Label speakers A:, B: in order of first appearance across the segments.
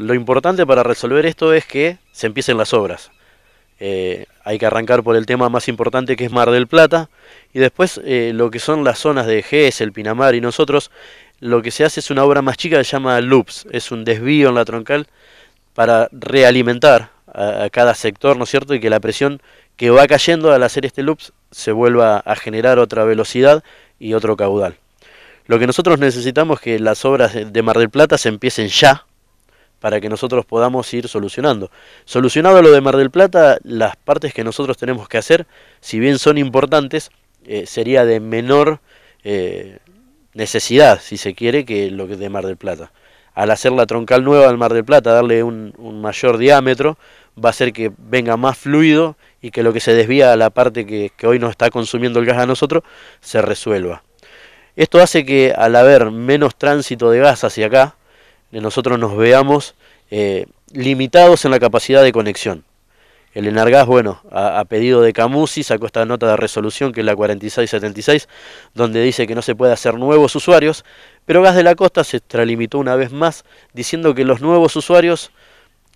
A: Lo importante para resolver esto es que se empiecen las obras. Eh, hay que arrancar por el tema más importante que es Mar del Plata y después eh, lo que son las zonas de GES, el Pinamar y nosotros, lo que se hace es una obra más chica que se llama Loops, es un desvío en la troncal para realimentar a, cada sector, ¿no es cierto? Y que la presión que va cayendo al hacer este loops se vuelva a generar otra velocidad y otro caudal. Lo que nosotros necesitamos es que las obras de Mar del Plata se empiecen ya, para que nosotros podamos ir solucionando. Solucionado lo de Mar del Plata, las partes que nosotros tenemos que hacer, si bien son importantes, eh, sería de menor eh, necesidad, si se quiere, que lo de Mar del Plata. Al hacer la troncal nueva al Mar del Plata, darle un, mayor diámetro, va a hacer que venga más fluido y que lo que se desvía a la parte que, que hoy nos está consumiendo el gas a nosotros se resuelva. Esto hace que al haber menos tránsito de gas hacia acá, nosotros nos veamos eh, limitados en la capacidad de conexión. El Enargas, bueno, a, pedido de Camusi, sacó esta nota de resolución, que es la 4676, donde dice que no se puede hacer nuevos usuarios, pero Gas de la Costa se extralimitó una vez más, diciendo que los nuevos usuarios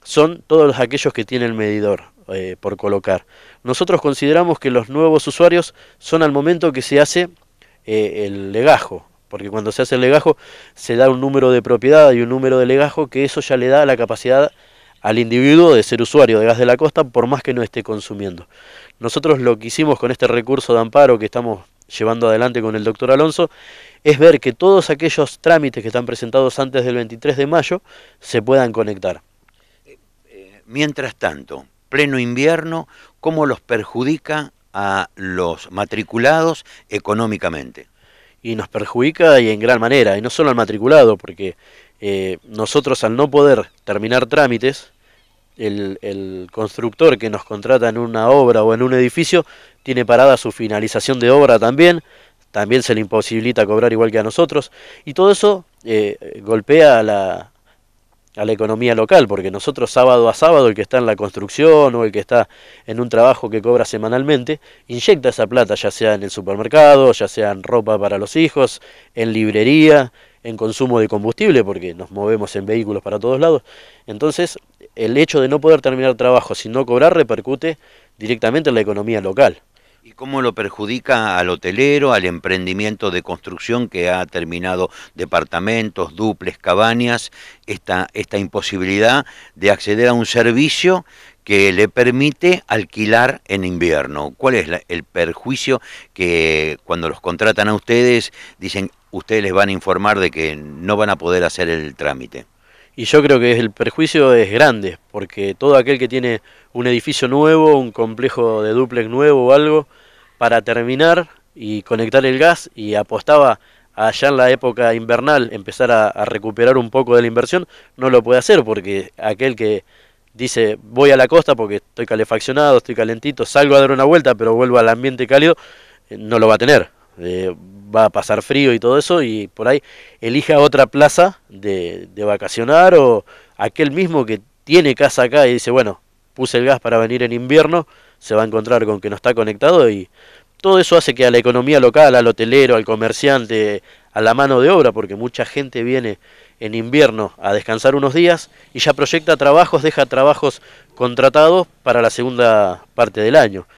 A: son todos aquellos que tienen el medidor eh, por colocar. Nosotros consideramos que los nuevos usuarios son al momento que se hace eh, el legajo, porque cuando se hace el legajo se da un número de propiedad y un número de legajo que eso ya le da la capacidad al individuo de ser usuario de gas de la costa por más que no esté consumiendo. Nosotros lo que hicimos con este recurso de amparo que estamos llevando adelante con el doctor Alonso es ver que todos aquellos trámites que están presentados antes del 23 de mayo se puedan
B: conectar. Mientras tanto, pleno invierno, ¿cómo los perjudica a los matriculados económicamente? y nos
A: perjudica y en gran manera, y no solo al matriculado, porque eh, nosotros al no poder terminar trámites, el, el, constructor que nos contrata en una obra o en un edificio tiene parada su finalización de obra también, también se le imposibilita cobrar igual que a nosotros, y todo eso eh, golpea a la, a la economía local, porque nosotros sábado a sábado, el que está en la construcción o el que está en un trabajo que cobra semanalmente, inyecta esa plata, ya sea en el supermercado, ya sea en ropa para los hijos, en librería, en consumo de combustible, porque nos movemos en vehículos para todos lados. Entonces, el hecho de no poder terminar trabajo sin no cobrar repercute directamente en la
B: economía local. ¿Y cómo lo perjudica al hotelero, al emprendimiento de construcción que ha terminado departamentos, duples, cabañas, esta, esta imposibilidad de acceder a un servicio que le permite alquilar en invierno? ¿Cuál es el perjuicio que cuando los contratan a ustedes dicen ustedes les van a informar de que no van a poder hacer el trámite? y yo creo que el
A: perjuicio es grande, porque todo aquel que tiene un edificio nuevo, un complejo de duplex nuevo o algo, para terminar y conectar el gas y apostaba a allá en la época invernal empezar a, recuperar un poco de la inversión, no lo puede hacer porque aquel que dice voy a la costa porque estoy calefaccionado, estoy calentito, salgo a dar una vuelta pero vuelvo al ambiente cálido, eh, no lo va a tener. Eh, va a pasar frío y todo eso, y por ahí elija otra plaza de, de vacacionar o aquel mismo que tiene casa acá y dice, bueno, puse el gas para venir en invierno, se va a encontrar con que no está conectado y todo eso hace que a la economía local, al hotelero, al comerciante, a la mano de obra, porque mucha gente viene en invierno a descansar unos días y ya proyecta trabajos, deja trabajos contratados para la segunda parte del año.